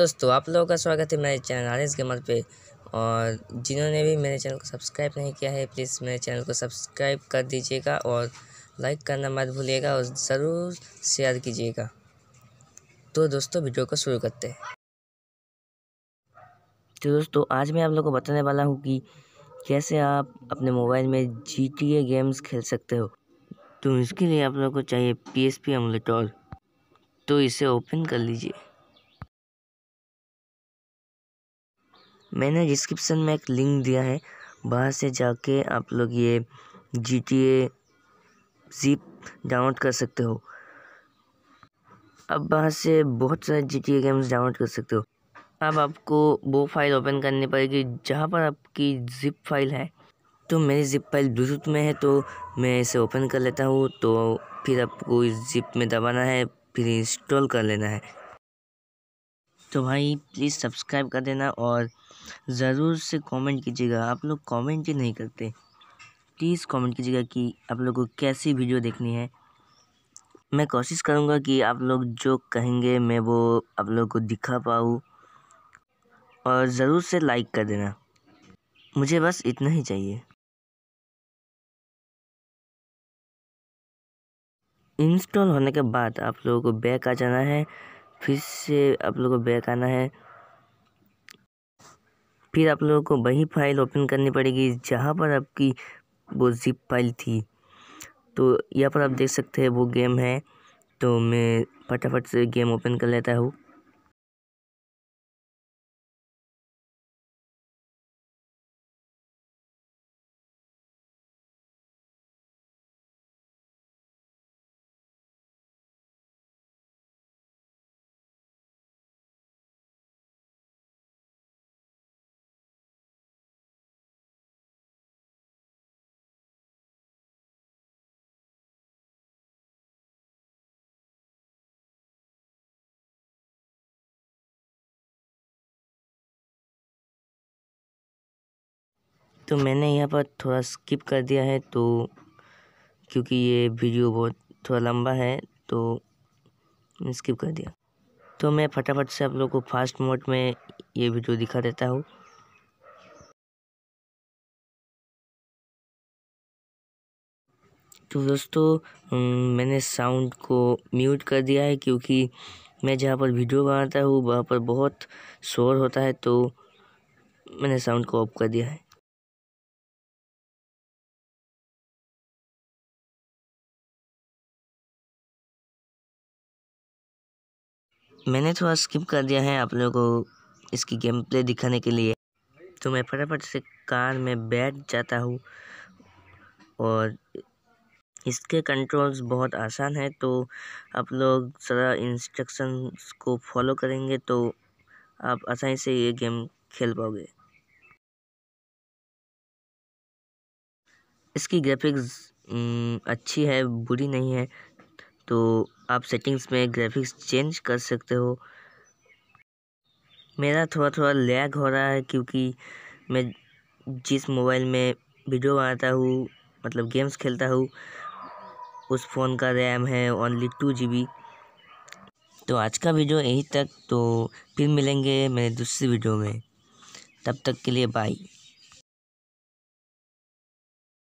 दोस्तों आप लोगों का स्वागत है मेरे चैनल आर एस गेमर पे और जिन्होंने भी मेरे चैनल को सब्सक्राइब नहीं किया है प्लीज़ मेरे चैनल को सब्सक्राइब कर दीजिएगा और लाइक करना मत भूलिएगा और ज़रूर शेयर कीजिएगा तो दोस्तों वीडियो को शुरू करते हैं तो दोस्तों आज मैं आप लोगों को बताने वाला हूँ कि कैसे आप अपने मोबाइल में जी गेम्स खेल सकते हो तो इसके लिए आप लोगों को चाहिए पी एस पी तो इसे ओपन कर लीजिए मैंने डिस्क्रिप्सन में एक लिंक दिया है वहाँ से जाके आप लोग ये G T A zip download कर सकते हो अब वहाँ से बहुत सारे G T A games download कर सकते हो अब आपको वो फाइल ओपन करनी पड़ेगी जहाँ पर आपकी जिप फाइल है तो मेरी जिप फाइल ब्लूटूथ में है तो मैं इसे ओपन कर लेता हूँ तो फिर आपको इस जिप में दबाना है फिर इंस्टॉल कर लेना है तो भाई प्लीज़ सब्सक्राइब कर देना और ज़रूर से कमेंट कीजिएगा आप लोग कमेंट ही नहीं करते प्लीज़ कमेंट कीजिएगा कि आप लोग को कैसी वीडियो देखनी है मैं कोशिश करूँगा कि आप लोग जो कहेंगे मैं वो आप लोग को दिखा पाऊँ और ज़रूर से लाइक कर देना मुझे बस इतना ही चाहिए इंस्टॉल होने के बाद आप लोगों को बैक आ जाना है फिर से आप लोगों को बैक आना है फिर आप लोगों को वही फाइल ओपन करनी पड़ेगी जहाँ पर आपकी वो जिप फाइल थी तो यहाँ पर आप देख सकते हैं वो गेम है तो मैं फटाफट से गेम ओपन कर लेता हूँ तो मैंने यहाँ पर थोड़ा स्किप कर दिया है तो क्योंकि ये वीडियो बहुत थोड़ा लंबा है तो स्किप कर दिया तो मैं फटाफट से आप लोग को फास्ट मोड में ये वीडियो दिखा देता हूँ तो दोस्तों मैंने साउंड को म्यूट कर दिया है क्योंकि मैं जहाँ पर वीडियो बनाता हूँ वहाँ पर बहुत शोर होता है तो मैंने साउंड को ऑफ कर दिया है मैंने थोड़ा स्किप कर दिया है आप लोगों को इसकी गेम प्ले दिखाने के लिए तो मैं फटाफट से कार में बैठ जाता हूँ और इसके कंट्रोल्स बहुत आसान है तो आप लोग सारा इंस्ट्रक्शंस को फॉलो करेंगे तो आप आसानी से ये गेम खेल पाओगे इसकी ग्राफिक्स हम्म, अच्छी है बुरी नहीं है तो आप सेटिंग्स में ग्राफिक्स चेंज कर सकते हो मेरा थोड़ा थोड़ा लैग हो रहा है क्योंकि मैं जिस मोबाइल में वीडियो बनाता हूँ मतलब गेम्स खेलता हूँ उस फ़ोन का रैम है ओनली टू जी बी तो आज का वीडियो यहीं तक तो फिर मिलेंगे मेरे दूसरी वीडियो में तब तक के लिए बाय